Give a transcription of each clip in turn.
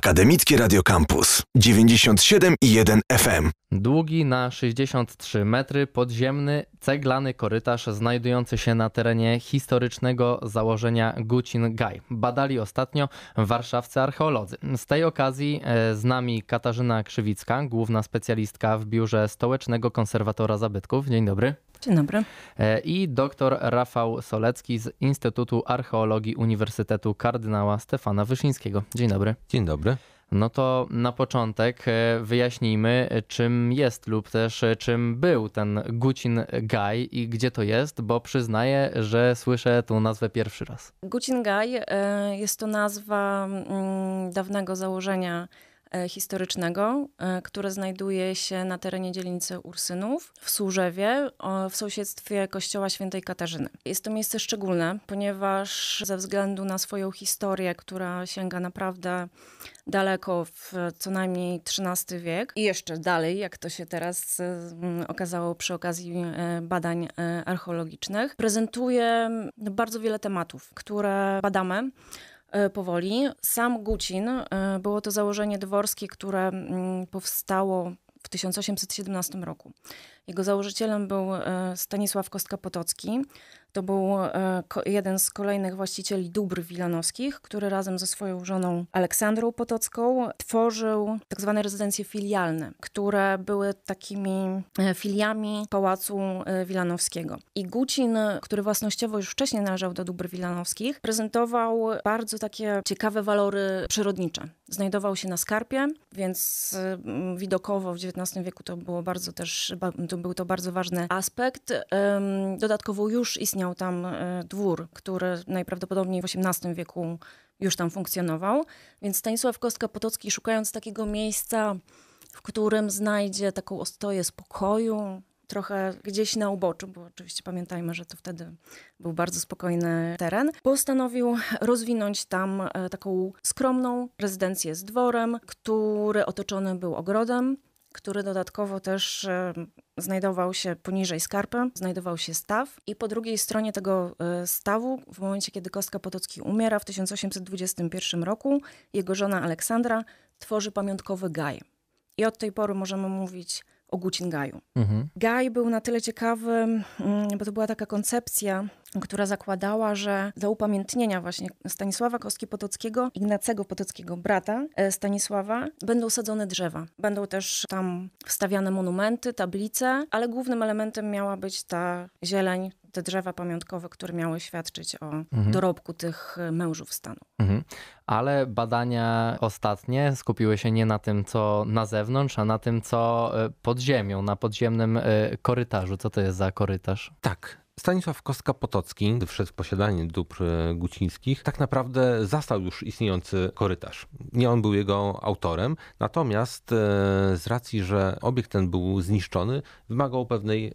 Akademickie Radio Campus 97 i 1 FM. Długi na 63 metry podziemny ceglany korytarz znajdujący się na terenie historycznego założenia Gucin Gaj. Badali ostatnio warszawscy archeolodzy. Z tej okazji e, z nami Katarzyna Krzywicka, główna specjalistka w biurze Stołecznego Konserwatora Zabytków. Dzień dobry. Dzień dobry. E, I doktor Rafał Solecki z Instytutu Archeologii Uniwersytetu Kardynała Stefana Wyszyńskiego. Dzień dobry. Dzień dobry. No to na początek e, wyjaśnijmy, czym jest lub też e, czym był ten Gucin Gay i gdzie to jest, bo przyznaję, że słyszę tą nazwę pierwszy raz. Gucin Gay e, jest to nazwa mm, dawnego założenia E, historycznego, e, które znajduje się na terenie dzielnicy Ursynów w Służewie w sąsiedztwie kościoła świętej Katarzyny. Jest to miejsce szczególne, ponieważ ze względu na swoją historię, która sięga naprawdę daleko w co najmniej XIII wiek i jeszcze dalej, jak to się teraz e, okazało przy okazji badań archeologicznych, prezentuje bardzo wiele tematów, które badamy E, powoli. Sam Gucin, e, było to założenie dworskie, które mm, powstało w 1817 roku. Jego założycielem był e, Stanisław Kostka-Potocki. To był e, jeden z kolejnych właścicieli dóbr wilanowskich, który razem ze swoją żoną Aleksandrą Potocką tworzył tak zwane rezydencje filialne, które były takimi e, filiami Pałacu Wilanowskiego. I Gucin, który własnościowo już wcześniej należał do dóbr wilanowskich, prezentował bardzo takie ciekawe walory przyrodnicze. Znajdował się na skarpie, więc widokowo w XIX wieku to było bardzo też, to był to bardzo ważny aspekt. Dodatkowo już istniał tam e, dwór, który najprawdopodobniej w XVIII wieku już tam funkcjonował. Więc Stanisław Kostka-Potocki, szukając takiego miejsca, w którym znajdzie taką ostoję spokoju, trochę gdzieś na uboczu, bo oczywiście pamiętajmy, że to wtedy był bardzo spokojny teren, postanowił rozwinąć tam e, taką skromną rezydencję z dworem, który otoczony był ogrodem który dodatkowo też e, znajdował się poniżej skarpy, znajdował się staw i po drugiej stronie tego e, stawu, w momencie kiedy Kostka Potocki umiera w 1821 roku, jego żona Aleksandra tworzy pamiątkowy gaj. I od tej pory możemy mówić o Gucingaju. Mhm. Gaj był na tyle ciekawy, mm, bo to była taka koncepcja, która zakładała, że dla upamiętnienia właśnie Stanisława Kostki-Potockiego, Ignacego Potockiego, brata e, Stanisława, będą sadzone drzewa. Będą też tam wstawiane monumenty, tablice, ale głównym elementem miała być ta zieleń, te drzewa pamiątkowe, które miały świadczyć o mhm. dorobku tych e, mężów stanu. Mhm. Ale badania ostatnie skupiły się nie na tym, co na zewnątrz, a na tym, co e, pod ziemią, na podziemnym korytarzu. Co to jest za korytarz? Tak, Stanisław Kostka-Potocki, gdy wszedł w posiadanie dóbr e, gucińskich, tak naprawdę zastał już istniejący korytarz. Nie on był jego autorem, natomiast e, z racji, że obiekt ten był zniszczony, wymagał pewnej e,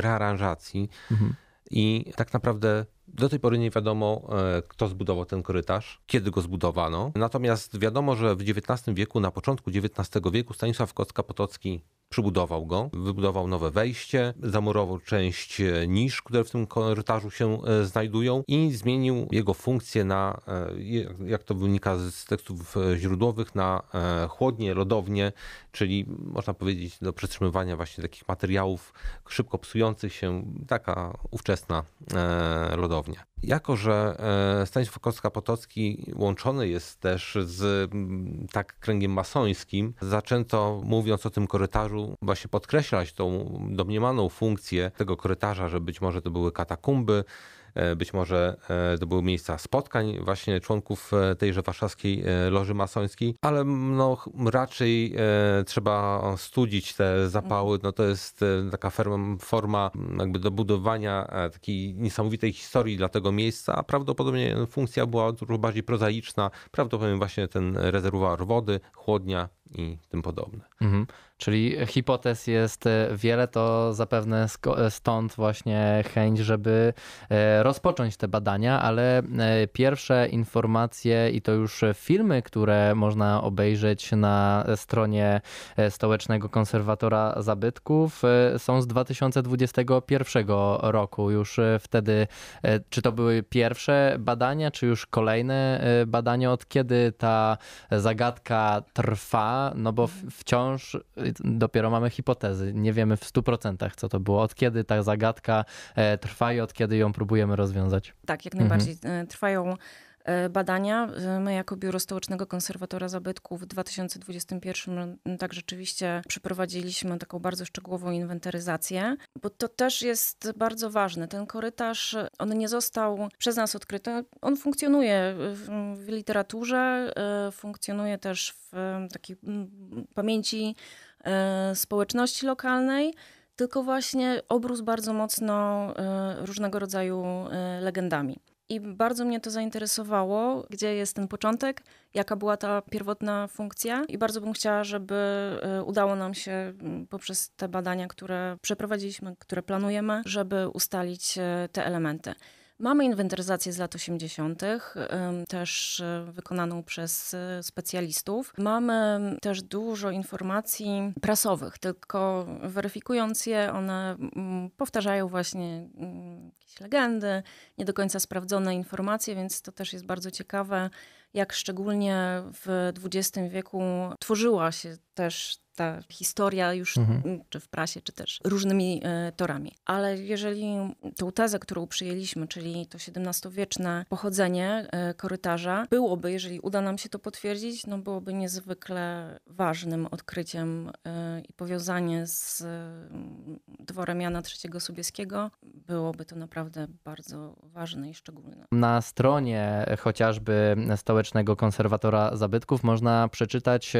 rearanżacji. Mhm. I tak naprawdę do tej pory nie wiadomo, e, kto zbudował ten korytarz, kiedy go zbudowano. Natomiast wiadomo, że w XIX wieku, na początku XIX wieku Stanisław Kocka-Potocki przybudował go, wybudował nowe wejście, zamurował część e, nisz, które w tym korytarzu się e, znajdują i zmienił jego funkcję na, jak to wynika z tekstów źródłowych, na chłodnie, lodownie, czyli można powiedzieć do przetrzymywania właśnie takich materiałów szybko psujących się, taka ówczesna lodownia. Jako, że e, Stanisław Kostka-Potocki łączony jest też z tak kręgiem masońskim, zaczęto mówiąc o tym korytarzu właśnie podkreślać tą domniemaną funkcję tego korytarza, że być może to były katakumby, E, być może to e, były miejsca spotkań właśnie członków e, tejże warszawskiej loży masońskiej, ale no, raczej trzeba studzić te zapały. No, to jest taka forma jakby dobudowania takiej niesamowitej historii dla tego miejsca, a prawdopodobnie funkcja była dużo bardziej prozaiczna. Prawdopodobnie właśnie ten rezerwuar wody, chłodnia i tym podobne. Mhm. Czyli hipotez jest e, wiele, to zapewne e, stąd właśnie chęć, żeby e, rozpocząć te badania, ale pierwsze informacje i to już filmy, które można obejrzeć na stronie Stołecznego Konserwatora Zabytków są z 2021 roku. Już wtedy, czy to były pierwsze badania, czy już kolejne badania, od kiedy ta zagadka trwa? no bo mhm. wciąż y, dopiero mamy hipotezy. Nie wiemy w 100% co to było, od kiedy ta zagadka e, trwa i od kiedy ją próbujemy rozwiązać. Tak, jak najbardziej. Mhm. E, trwają E, badania. E, my jako Biuro Stołecznego Konserwatora Zabytków w 2021 no tak rzeczywiście przeprowadziliśmy taką bardzo szczegółową inwentaryzację, bo to też jest bardzo ważne. Ten korytarz, on nie został przez nas odkryty. On funkcjonuje w literaturze, e, funkcjonuje też w takiej pamięci społeczności lokalnej tylko właśnie obróz bardzo mocno różnego rodzaju legendami. I bardzo mnie to zainteresowało, gdzie jest ten początek, jaka była ta pierwotna funkcja. I bardzo bym chciała, żeby e, udało nam się mm, poprzez te badania, które przeprowadziliśmy, które planujemy, żeby ustalić e, te elementy. Mamy inwentaryzację z lat 80., też e, wykonaną przez specjalistów. Mamy też dużo informacji prasowych, tylko weryfikując je, one powtarzają właśnie legendy, nie do końca sprawdzone informacje, więc to też jest bardzo ciekawe, jak szczególnie w XX wieku tworzyła się też ta historia już mhm. czy w prasie, czy też różnymi e, torami. Ale jeżeli tą tezę, którą przyjęliśmy, czyli to XVII-wieczne pochodzenie e, korytarza, byłoby, jeżeli uda nam się to potwierdzić, no byłoby niezwykle ważnym odkryciem e, i powiązanie z dworem Jana III Sobieskiego byłoby to naprawdę bardzo ważne i szczególne. Na stronie chociażby Stołecznego Konserwatora Zabytków można przeczytać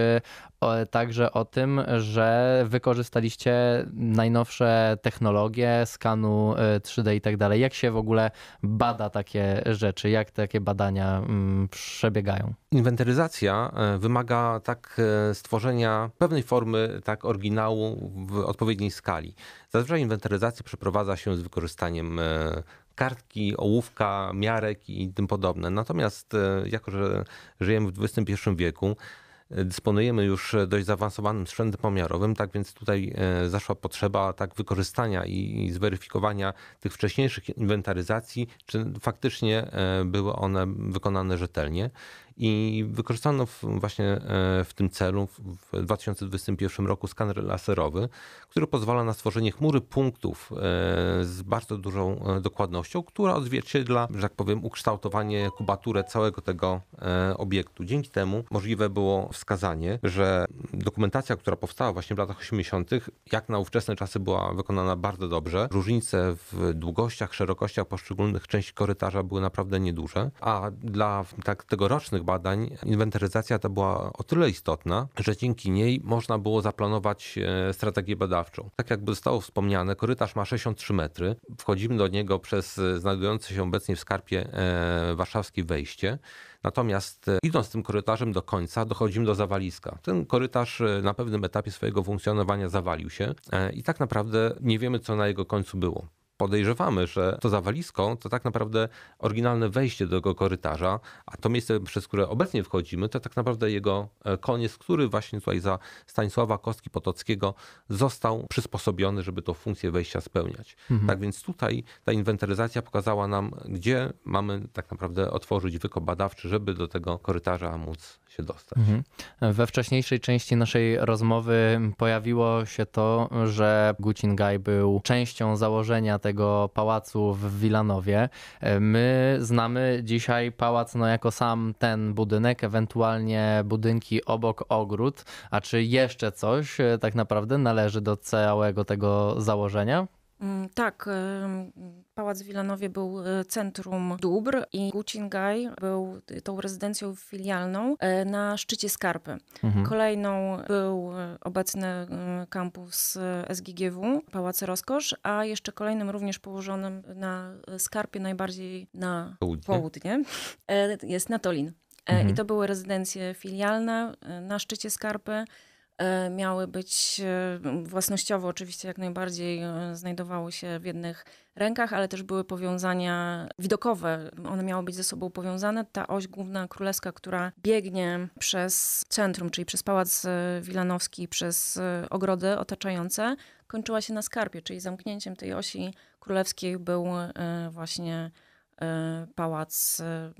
także o tym, tym, że wykorzystaliście najnowsze technologie skanu 3D y, i tak dalej. Jak się w ogóle bada takie rzeczy? Jak takie badania mm, przebiegają? Inwentaryzacja y, wymaga tak y, stworzenia pewnej formy tak oryginału w odpowiedniej skali. Zazwyczaj inwentaryzację przeprowadza się z wykorzystaniem kartki, ołówka, miarek i tym podobne. Natomiast jako, że żyjemy w XXI wieku, E, dysponujemy już e, dość zaawansowanym sprzętem pomiarowym, tak więc tutaj e, zaszła potrzeba tak wykorzystania i zweryfikowania tych wcześniejszych inwentaryzacji, czy faktycznie były one wykonane rzetelnie i wykorzystano właśnie e, w tym celu w 2021 roku skaner laserowy, który pozwala na stworzenie chmury punktów e, z bardzo dużą e, dokładnością, która odzwierciedla, że tak powiem, ukształtowanie, kubaturę całego tego obiektu. Dzięki temu możliwe było wskazanie, że dokumentacja, która powstała właśnie w latach 80., jak na ówczesne czasy była wykonana bardzo dobrze. Różnice w długościach, szerokościach poszczególnych części korytarza były naprawdę nieduże, a dla tak tegorocznych badań inwentaryzacja ta była o tyle istotna, że dzięki niej można było zaplanować e, strategię badawczą. Tak jakby zostało wspomniane, korytarz ma 63 metry. Wchodzimy do niego przez e, znajdujące się obecnie w skarpie warszawskiej wejście. Natomiast e, idąc tym korytarzem do końca, dochodzimy do zawaliska. Ten korytarz na pewnym etapie swojego funkcjonowania zawalił się i tak naprawdę nie wiemy, co na jego końcu było podejrzewamy, że to zawalisko to tak naprawdę oryginalne wejście do tego korytarza, a to miejsce, przez które obecnie wchodzimy, to tak naprawdę jego e, koniec, który właśnie tutaj za Stanisława Kostki Potockiego został przysposobiony, żeby tą funkcję wejścia spełniać. Mhm. Tak więc tutaj ta inwentaryzacja pokazała nam, gdzie mamy tak naprawdę otworzyć wykop badawczy, żeby do tego korytarza móc się dostać. Mhm. We wcześniejszej części naszej rozmowy pojawiło się to, że Gaj był częścią założenia tego pałacu w Wilanowie. E, my znamy dzisiaj pałac no, jako sam ten budynek, ewentualnie budynki obok ogród. A czy jeszcze coś e, tak naprawdę należy do całego tego założenia? Mm, tak, Pałac w Wilanowie był e, centrum dóbr i Gucingaj był e, tą rezydencją filialną e, na szczycie Skarpy. Mhm. Kolejną był obecny mm, kampus SGGW, Pałac Rozkosz, a jeszcze kolejnym również położonym na Skarpie, najbardziej na południe, południe jest Natolin. Mhm. I to były rezydencje filialne na szczycie Skarpy. E, miały być e, własnościowo, oczywiście jak najbardziej e, znajdowały się w jednych rękach, ale też były powiązania widokowe. One miały być ze sobą powiązane. Ta oś główna królewska, która biegnie przez centrum, czyli przez pałac wilanowski, przez ogrody otaczające, kończyła się na skarpie, czyli zamknięciem tej osi królewskiej był właśnie E, pałac e,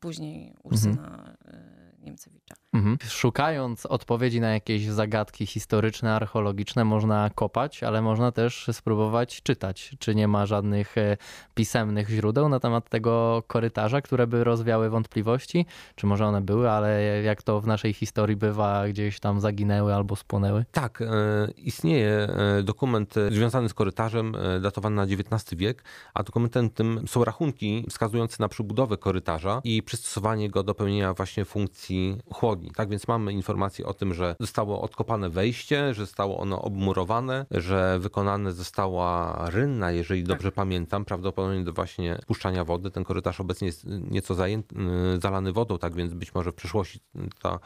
później Ursyna mhm. E, Niemcewicza. Mhm. Szukając odpowiedzi na jakieś zagadki historyczne, archeologiczne, można kopać, ale można też spróbować czytać, czy nie ma żadnych pisemnych źródeł na temat tego korytarza, które by rozwiały wątpliwości, czy może one były, ale jak to w naszej historii bywa, gdzieś tam zaginęły albo spłonęły? Tak, istnieje dokument związany z korytarzem, datowany na XIX wiek, a dokumentem tym są rachunki kąciki wskazujące na przybudowę korytarza i przystosowanie go do pełnienia właśnie funkcji chłodni. Tak więc mamy informacje o tym, że zostało odkopane wejście, że zostało ono obmurowane, że wykonane została rynna, jeżeli tak. dobrze tak. pamiętam, prawdopodobnie do właśnie puszczania wody. Ten korytarz obecnie jest nieco zajęty, y, zalany wodą, tak więc być może w przyszłości ta,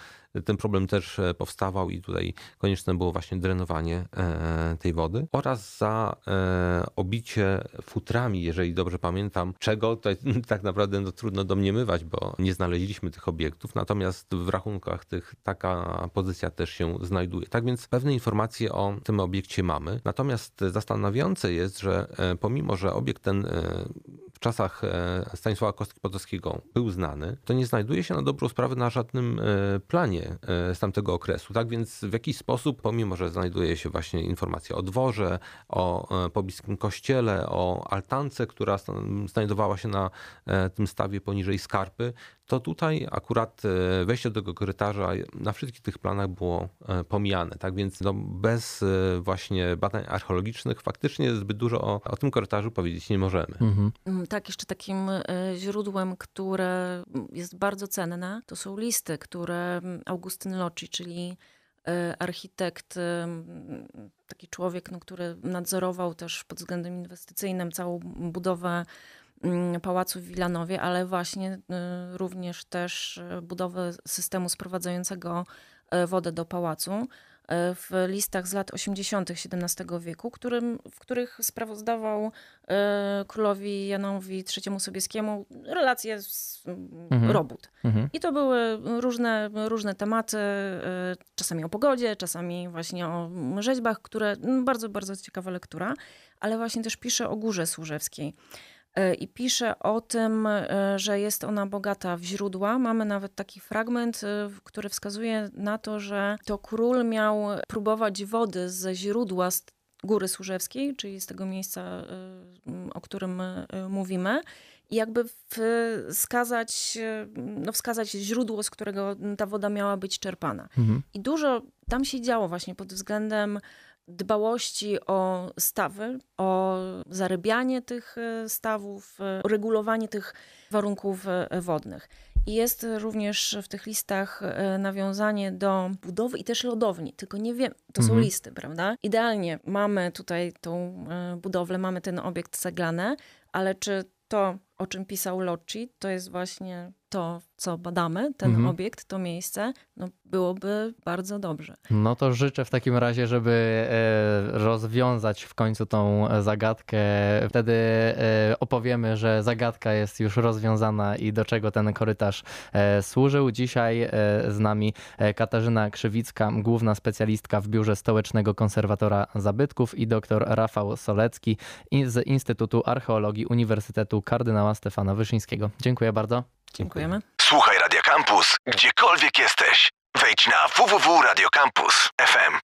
ten problem też e, powstawał i tutaj konieczne było właśnie drenowanie e, tej wody oraz za e, obicie futrami, jeżeli dobrze pamiętam, czego Tutaj tak naprawdę no, trudno domniemywać, bo nie znaleźliśmy tych obiektów, natomiast w rachunkach tych taka pozycja też się znajduje. Tak więc pewne informacje o tym obiekcie mamy. Natomiast e, zastanawiające jest, że e, pomimo, że obiekt ten e, w czasach e, Stanisława Kostki-Podzowskiego był znany, to nie znajduje się na dobrą sprawę na żadnym e, planie e, z tamtego okresu. Tak więc w jakiś sposób, pomimo że znajduje się właśnie informacja o dworze, o pobliskim kościele, o altance, która znajdowała się na tym stawie poniżej skarpy, to tutaj akurat e, wejście do tego korytarza na wszystkich tych planach było e, pomijane. Tak więc no bez e, właśnie badań archeologicznych faktycznie zbyt dużo o, o tym korytarzu powiedzieć nie możemy. Mhm. Mm, tak, jeszcze takim źródłem, które jest bardzo cenne, to są listy, które mm, Augustyn Loci, czyli architekt, taki człowiek, no, który nadzorował też pod względem inwestycyjnym całą budowę Mm, pałacu w Wilanowie, ale właśnie y, również też y, budowę systemu sprowadzającego y, wodę do pałacu w listach z lat 80. XVII wieku, którym, w których sprawozdawał królowi Janowi III Sobieskiemu relacje z mm, mhm. robót. Mhm. I to były różne, różne tematy, czasami o pogodzie, czasami właśnie o rzeźbach, które no, bardzo, bardzo ciekawa lektura, ale właśnie też pisze o Górze Służewskiej. E, i pisze o tym, e, że jest ona bogata w źródła. Mamy nawet taki fragment, e, który wskazuje na to, że to król miał próbować wody ze źródła z Góry Służewskiej, czyli z tego miejsca, o którym mówimy. I jakby wskazać, no wskazać źródło, z którego ta woda miała być czerpana. Mhm. I dużo tam się działo właśnie pod względem dbałości o stawy, o zarybianie tych e, stawów, e, regulowanie tych warunków e, wodnych. I jest również w tych listach nawiązanie do budowy i też lodowni, tylko nie wiem, to mhm. są listy, prawda? Idealnie mamy tutaj tą budowlę, mamy ten obiekt ceglany, ale czy to o czym pisał Locci, to jest właśnie to, co badamy, ten mhm. obiekt, to miejsce, no byłoby bardzo dobrze. No to życzę w takim razie, żeby e, rozwiązać w końcu tą zagadkę. Wtedy e, opowiemy, że zagadka jest już rozwiązana i do czego ten korytarz e, służył. Dzisiaj z nami Katarzyna Krzywicka, główna specjalistka w Biurze Stołecznego Konserwatora Zabytków i dr Rafał Solecki z Instytutu Archeologii Uniwersytetu Kardynała pana Stefana Wyszyńskiego. Dziękuję bardzo. Dziękujemy. Słuchaj Radio Campus, gdziekolwiek jesteś. Wejdź na www.radiocampus.fm.